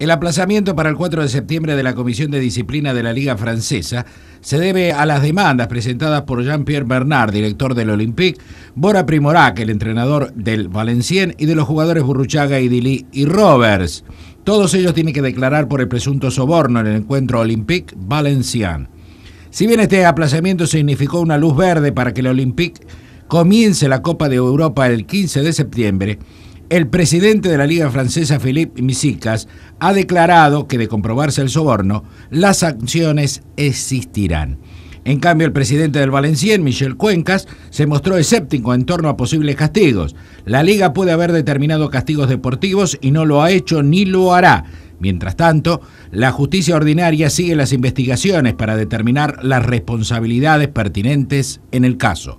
El aplazamiento para el 4 de septiembre de la Comisión de Disciplina de la Liga Francesa se debe a las demandas presentadas por Jean-Pierre Bernard, director del Olympique, Bora Primorac, el entrenador del Valenciennes, y de los jugadores Burruchaga, Idili y Roberts. Todos ellos tienen que declarar por el presunto soborno en el encuentro Olympique Valenciennes. Si bien este aplazamiento significó una luz verde para que el Olympique comience la Copa de Europa el 15 de septiembre, el presidente de la Liga Francesa, Philippe Misicas, ha declarado que de comprobarse el soborno, las sanciones existirán. En cambio, el presidente del Valencien, Michel Cuencas, se mostró escéptico en torno a posibles castigos. La liga puede haber determinado castigos deportivos y no lo ha hecho ni lo hará. Mientras tanto, la justicia ordinaria sigue las investigaciones para determinar las responsabilidades pertinentes en el caso.